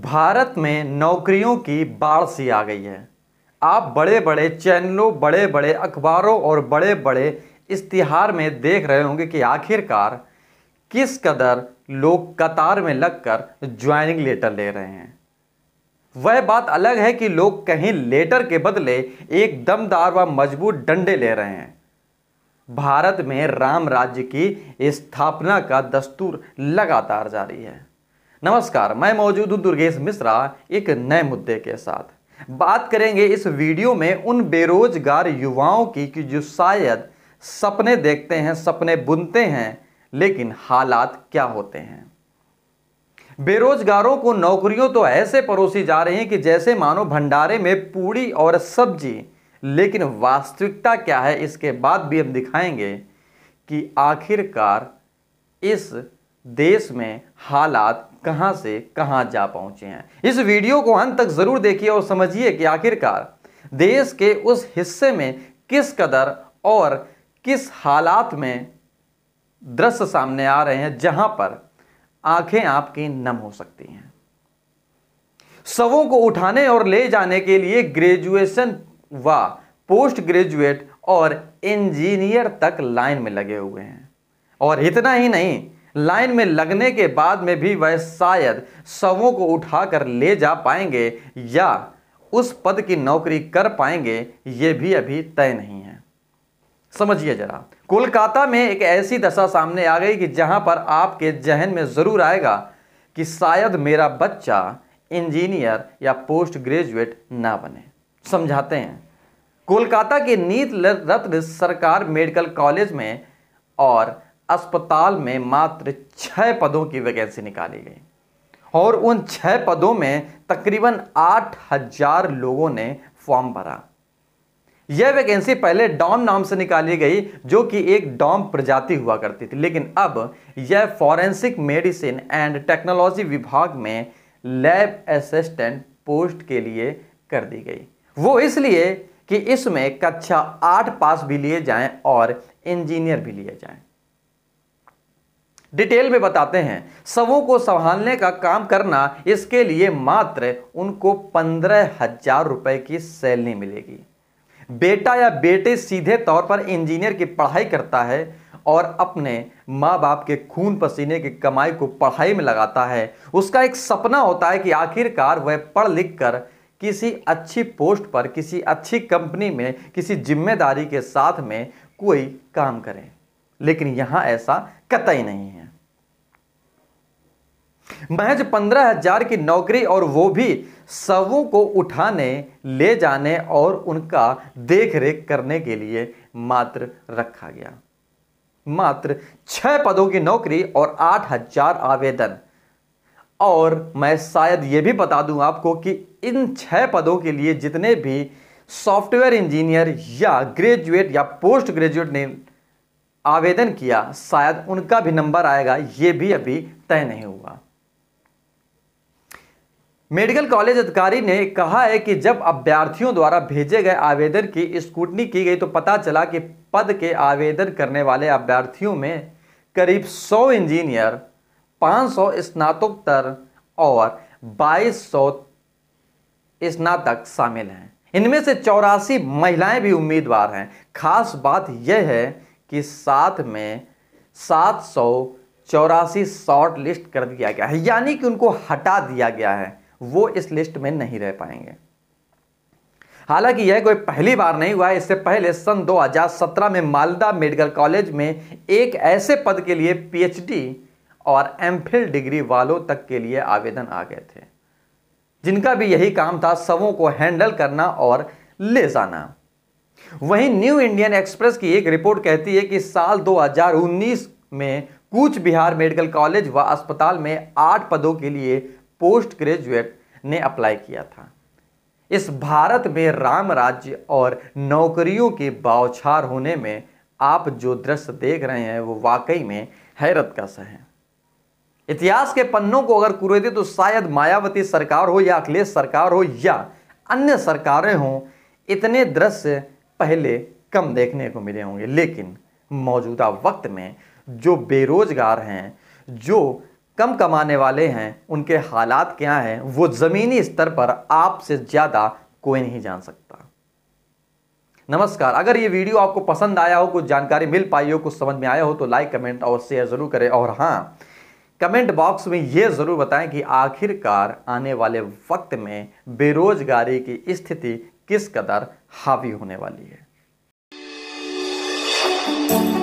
भारत में नौकरियों की बाढ़ सी आ गई है आप बड़े बड़े चैनलों बड़े बड़े अखबारों और बड़े बड़े इश्तिहार में देख रहे होंगे कि आखिरकार किस कदर लोग कतार में लगकर ज्वाइनिंग लेटर ले रहे हैं वह बात अलग है कि लोग कहीं लेटर के बदले एक दमदार व मजबूत डंडे ले रहे हैं भारत में राम राज्य की स्थापना का दस्तूर लगातार जारी है नमस्कार मैं मौजूद हूं दुर्गेश मिश्रा एक नए मुद्दे के साथ बात करेंगे इस वीडियो में उन बेरोजगार युवाओं की कि जो शायद सपने देखते हैं सपने बुनते हैं लेकिन हालात क्या होते हैं बेरोजगारों को नौकरियों तो ऐसे परोसी जा रही हैं कि जैसे मानो भंडारे में पूड़ी और सब्जी लेकिन वास्तविकता क्या है इसके बाद भी हम दिखाएंगे कि आखिरकार इस देश में हालात कहां से कहां जा पहुंचे हैं इस वीडियो को अंत तक जरूर देखिए और समझिए कि आखिरकार देश के उस हिस्से में किस कदर और किस हालात में दृश्य सामने आ रहे हैं जहां पर आंखें आपकी नम हो सकती हैं सवों को उठाने और ले जाने के लिए ग्रेजुएशन व पोस्ट ग्रेजुएट और इंजीनियर तक लाइन में लगे हुए हैं और इतना ही नहीं लाइन में लगने के बाद में भी वह शायद शवों को उठाकर ले जा पाएंगे या उस पद की नौकरी कर पाएंगे ये भी अभी तय नहीं है समझिए जरा कोलकाता में एक ऐसी दशा सामने आ गई कि जहां पर आपके जहन में ज़रूर आएगा कि शायद मेरा बच्चा इंजीनियर या पोस्ट ग्रेजुएट ना बने समझाते हैं कोलकाता के नीत रत्न सरकार मेडिकल कॉलेज में और अस्पताल में मात्र छः पदों की वैकेंसी निकाली गई और उन छः पदों में तकरीबन आठ हजार लोगों ने फॉर्म भरा यह वैकेंसी पहले डॉम नाम से निकाली गई जो कि एक डॉम प्रजाति हुआ करती थी लेकिन अब यह फॉरेंसिक मेडिसिन एंड टेक्नोलॉजी विभाग में लैब असिस्टेंट पोस्ट के लिए कर दी गई वो इसलिए कि इसमें कक्षा आठ पास भी लिए जाएं और इंजीनियर भी लिए जाएं डिटेल में बताते हैं सबों को संभालने का काम करना इसके लिए मात्र उनको पंद्रह हजार रुपये की सैलरी मिलेगी बेटा या बेटे सीधे तौर पर इंजीनियर की पढ़ाई करता है और अपने माँ बाप के खून पसीने की कमाई को पढ़ाई में लगाता है उसका एक सपना होता है कि आखिरकार वह पढ़ लिख कर किसी अच्छी पोस्ट पर किसी अच्छी कंपनी में किसी जिम्मेदारी के साथ में कोई काम करें लेकिन यहां ऐसा कतई नहीं है महज पंद्रह हजार की नौकरी और वो भी सबों को उठाने ले जाने और उनका देखरेख करने के लिए मात्र रखा गया मात्र छह पदों की नौकरी और आठ हजार आवेदन और मैं शायद यह भी बता दूं आपको कि इन छह पदों के लिए जितने भी सॉफ्टवेयर इंजीनियर या ग्रेजुएट या पोस्ट ग्रेजुएट ने आवेदन किया शायद उनका भी नंबर आएगा ये भी अभी तय नहीं हुआ मेडिकल कॉलेज अधिकारी ने कहा है कि जब अभ्यर्थियों द्वारा भेजे गए आवेदन की स्कूटनी की गई तो पता चला कि पद के आवेदन करने वाले अभ्यर्थियों में करीब 100 इंजीनियर 500 स्नातोत्तर और 2200 स्नातक शामिल हैं इनमें से चौरासी महिलाएं भी उम्मीदवार हैं खास बात यह है के साथ में सात सौ चौरासी शॉर्ट लिस्ट कर दिया गया है यानी कि उनको हटा दिया गया है वो इस लिस्ट में नहीं रह पाएंगे हालांकि यह कोई पहली बार नहीं हुआ है इससे पहले सन 2017 में मालदा मेडिकल कॉलेज में एक ऐसे पद के लिए पीएचडी और एमफिल डिग्री वालों तक के लिए आवेदन आ गए थे जिनका भी यही काम था सबों को हैंडल करना और ले जाना वहीं न्यू इंडियन एक्सप्रेस की एक रिपोर्ट कहती है कि साल 2019 में कूच बिहार मेडिकल कॉलेज व अस्पताल में आठ पदों के लिए पोस्ट ग्रेजुएट ने अप्लाई किया था इस भारत में राम राज्य और नौकरियों के बावछार होने में आप जो दृश्य देख रहे हैं वो वाकई में हैरत का सह है इतिहास के पन्नों को अगर कुरेदे तो शायद मायावती सरकार हो या अखिलेश सरकार हो या अन्य सरकारें हों इतने दृश्य पहले कम देखने को मिले होंगे लेकिन मौजूदा वक्त में जो बेरोज़गार हैं जो कम कमाने वाले हैं उनके हालात क्या हैं वो ज़मीनी स्तर पर आपसे ज़्यादा कोई नहीं जान सकता नमस्कार अगर ये वीडियो आपको पसंद आया हो कुछ जानकारी मिल पाई हो कुछ समझ में आया हो तो लाइक कमेंट और शेयर ज़रूर करें और हाँ कमेंट बॉक्स में ये ज़रूर बताएं कि आखिरकार आने वाले वक्त में बेरोज़गारी की स्थिति किस कदर हावी होने वाली है